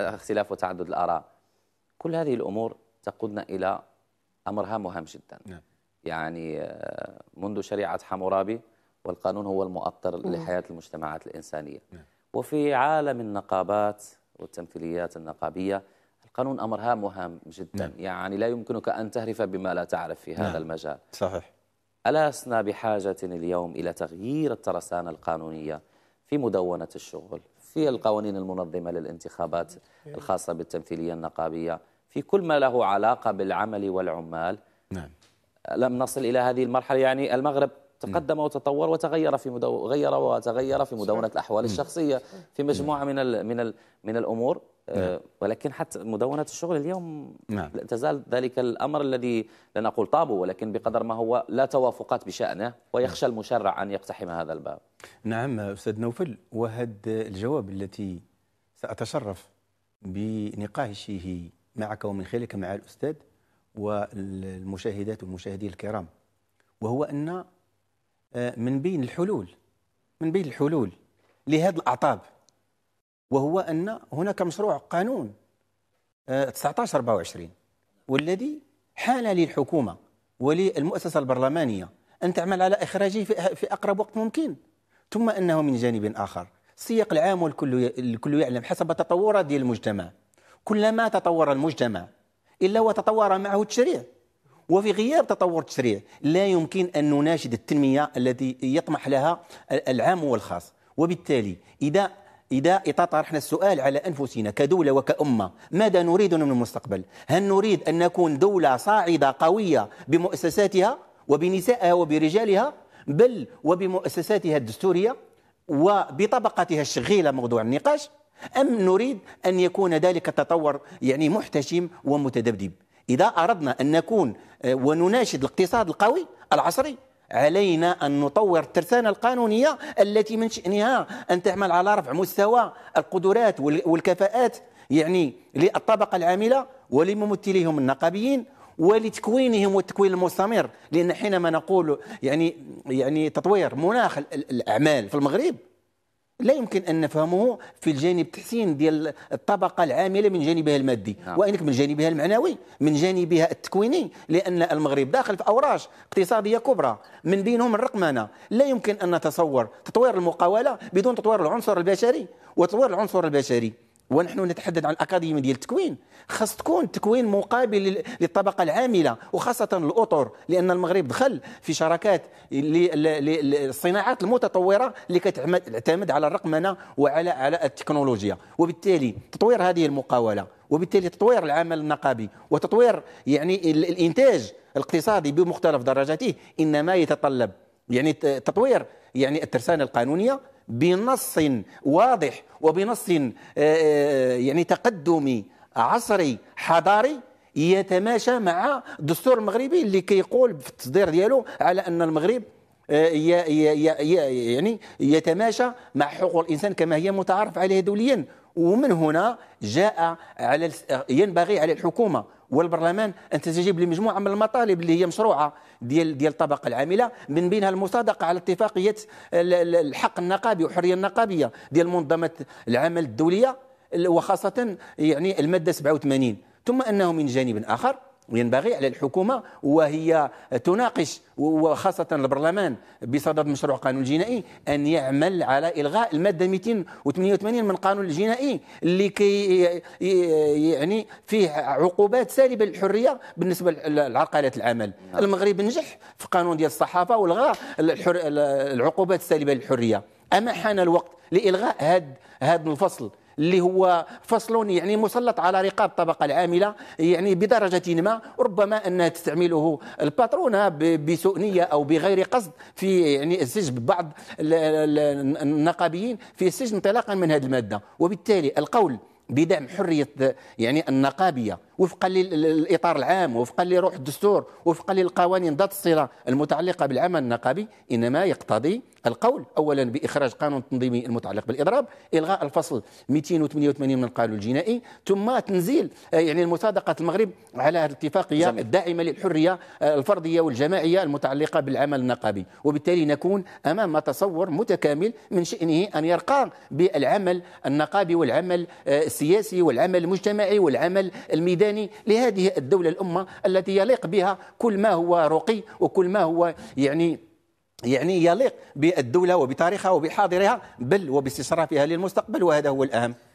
اختلاف وتعدد الآراء كل هذه الأمور تقودنا إلى أمر هام وهام جدا نعم. يعني آه، منذ شريعة حمورابي والقانون هو المؤطر لحياة المجتمعات الإنسانية نعم. وفي عالم النقابات والتمثيليات النقابية القانون أمر هام وهام جدا نعم. يعني لا يمكنك أن تهرف بما لا تعرف في هذا نعم. المجال صحيح ألسنا بحاجة اليوم إلى تغيير الترسانة القانونية في مدونة الشغل في القوانين المنظمة للانتخابات إيه. الخاصة بالتمثيلية النقابية في كل ما له علاقة بالعمل والعمال نعم لم نصل إلى هذه المرحلة يعني المغرب تقدم وتطور وتغير في مدو... غير وتغير في مدونه الاحوال الشخصيه في مجموعه من ال... من ال... من الامور آه، نعم. ولكن حتى مدونة الشغل اليوم نعم. تزال ذلك الأمر الذي لا نقول طابه ولكن بقدر ما هو لا توافقات بشأنه ويخشى نعم. المشرع أن يقتحم هذا الباب نعم أستاذ نوفل وهذا الجواب التي سأتشرف بنقاشه معك ومن خلالك مع الأستاذ والمشاهدات والمشاهدين الكرام وهو أن آه، من بين الحلول من بين الحلول لهذه الأعطاب وهو أن هناك مشروع قانون 1924 آه، والذي حال للحكومة وللمؤسسة البرلمانية أن تعمل على إخراجه في أقرب وقت ممكن ثم أنه من جانب آخر السياق العام والكل الكل يعلم حسب تطورات ديال المجتمع كلما تطور المجتمع إلا وتطور معه التشريع وفي غياب تطور التشريع لا يمكن أن نناشد التنمية التي يطمح لها العام والخاص وبالتالي إذا إذا إذا طرحنا السؤال على أنفسنا كدولة وكأمة ماذا نريد من المستقبل هل نريد أن نكون دولة صاعدة قوية بمؤسساتها وبنسائها وبرجالها بل وبمؤسساتها الدستورية وبطبقتها الشغيلة موضوع النقاش أم نريد أن يكون ذلك التطور يعني محتشم ومتذبذب إذا أردنا أن نكون آه، ونناشد الاقتصاد القوي العصري علينا أن نطور الترسانة القانونية التي من شأنها أن تعمل على رفع مستوى القدرات والكفاءات يعني للطبقة العاملة ولممثليهم النقابيين ولتكوينهم والتكوين المستمر لأن حينما نقول يعني يعني تطوير مناخ الأعمال في المغرب لا يمكن ان نفهمه في الجانب تحسين ديال الطبقه العامله من جانبها المادي نعم. وانك من جانبها المعنوي من جانبها التكويني لان المغرب داخل في اوراش اقتصاديه كبرى من بينهم الرقمنه لا يمكن ان نتصور تطوير المقاوله بدون تطوير العنصر البشري وتطوير العنصر البشري ونحن نتحدث عن اكاديميه ديال التكوين خاص تكون تكوين مقابل للطبقه العامله وخاصه الاطر لان المغرب دخل في شراكات للصناعات المتطوره اللي كتعتمد على الرقمنه وعلى على التكنولوجيا وبالتالي تطوير هذه المقاوله وبالتالي تطوير العمل النقابي وتطوير يعني الانتاج الاقتصادي بمختلف درجاته انما يتطلب يعني تطوير يعني الترسانه القانونيه بنص واضح وبنص آه، آه، يعني تقدمي عصري حضاري يتماشى مع الدستور المغربي اللي كيقول في التصدير ديالو على ان المغرب آه، يعني يتماشى مع حقوق الانسان كما هي متعارف عليها دوليا ومن هنا جاء على ينبغي على الحكومه والبرلمان ان تستجيب لمجموعه من المطالب اللي هي مشروعه ديال ديال الطبقه العامله من بينها المصادقه على اتفاقيه الحق النقابي والحريه النقابيه ديال منظمه العمل الدوليه وخاصه يعني الماده 87 ثم انه من جانب اخر وينبغي على الحكومة وهي تناقش وخاصة البرلمان بصدد مشروع قانون الجنائي أن يعمل على إلغاء المادة 288 من قانون الجنائي اللي كي يعني فيه عقوبات سالبة للحرية بالنسبة لعرقلة العمل نعم. المغرب نجح في قانون ديال الصحافة والغاء العقوبات السالبة للحرية أما حان الوقت لإلغاء هذا هذا الفصل اللي هو فصل يعني مسلط على رقاب الطبقه العامله يعني بدرجه ما ربما انها تستعمله الباترونه بسوء نيه او بغير قصد في يعني السجن بعض النقابيين في السجن انطلاقا من هذه الماده وبالتالي القول بدعم حريه يعني النقابيه وفقا للاطار العام وفقا لروح الدستور وفقا للقوانين ذات الصله المتعلقه بالعمل النقابي انما يقتضي القول اولا باخراج قانون تنظيمي المتعلق بالاضراب الغاء الفصل 288 من القانون الجنائي ثم تنزيل آه، يعني المصادقه المغرب على هذه الاتفاقيه زميل. الداعمه للحريه آه، الفرديه والجماعيه المتعلقه بالعمل النقابي وبالتالي نكون امام تصور متكامل من شانه ان يرقى بالعمل النقابي والعمل آه، السياسي والعمل المجتمعي والعمل الميداني الإنساني لهذه الدولة الأمة التي يليق بها كل ما هو رقي وكل ما هو يعني يعني يليق بالدولة وبتاريخها وبحاضرها بل وباستصرافها للمستقبل وهذا هو الأهم